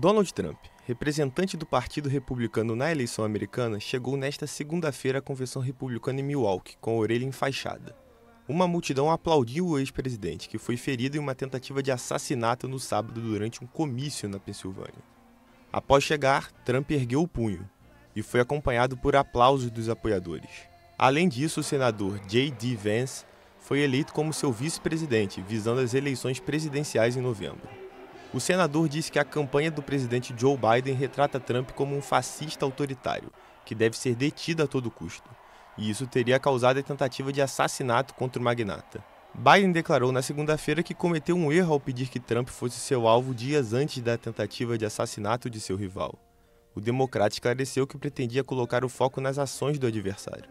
Donald Trump, representante do Partido Republicano na eleição americana, chegou nesta segunda-feira à Convenção Republicana em Milwaukee, com a orelha enfaixada. Uma multidão aplaudiu o ex-presidente, que foi ferido em uma tentativa de assassinato no sábado durante um comício na Pensilvânia. Após chegar, Trump ergueu o punho e foi acompanhado por aplausos dos apoiadores. Além disso, o senador J.D. Vance foi eleito como seu vice-presidente, visando as eleições presidenciais em novembro. O senador disse que a campanha do presidente Joe Biden retrata Trump como um fascista autoritário, que deve ser detido a todo custo. E isso teria causado a tentativa de assassinato contra o magnata. Biden declarou na segunda-feira que cometeu um erro ao pedir que Trump fosse seu alvo dias antes da tentativa de assassinato de seu rival. O democrata esclareceu que pretendia colocar o foco nas ações do adversário.